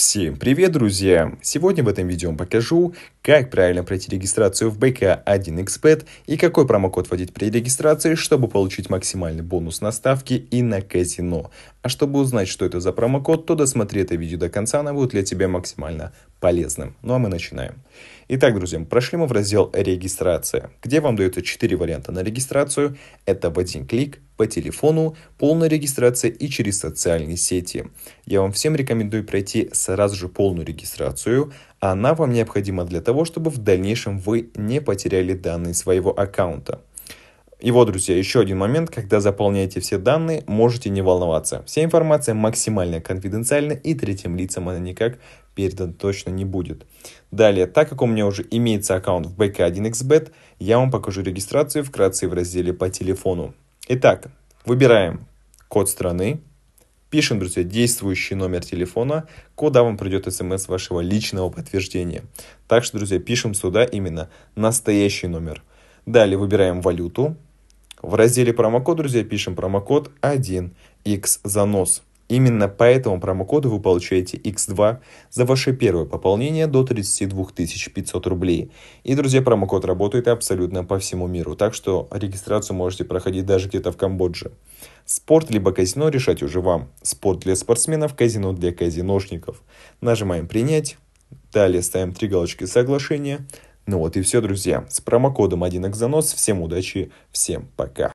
Всем привет, друзья! Сегодня в этом видео покажу, как правильно пройти регистрацию в БК 1xbet и какой промокод вводить при регистрации, чтобы получить максимальный бонус на ставки и на казино. А чтобы узнать, что это за промокод, то досмотри это видео до конца, оно будет для тебя максимально полезным. Ну а мы начинаем. Итак, друзья, прошли мы в раздел «Регистрация», где вам дается 4 варианта на регистрацию. Это в один клик, по телефону, полная регистрация и через социальные сети. Я вам всем рекомендую пройти сразу же полную регистрацию. Она вам необходима для того, чтобы в дальнейшем вы не потеряли данные своего аккаунта. И вот, друзья, еще один момент, когда заполняете все данные, можете не волноваться. Вся информация максимально конфиденциальна и третьим лицам она никак передана точно не будет. Далее, так как у меня уже имеется аккаунт в BK1xBet, я вам покажу регистрацию вкратце в разделе по телефону. Итак, выбираем код страны, пишем, друзья, действующий номер телефона, куда вам придет смс вашего личного подтверждения. Так что, друзья, пишем сюда именно настоящий номер. Далее выбираем валюту. В разделе промокод, друзья, пишем промокод 1x занос. Именно по этому промокоду вы получаете X2 за ваше первое пополнение до 32 500 рублей. И, друзья, промокод работает абсолютно по всему миру, так что регистрацию можете проходить даже где-то в Камбодже. Спорт либо казино решать уже вам. Спорт для спортсменов, казино для казиношников. Нажимаем «Принять». Далее ставим три галочки соглашения. Ну вот и все, друзья. С промокодом 1 занос. Всем удачи, всем пока.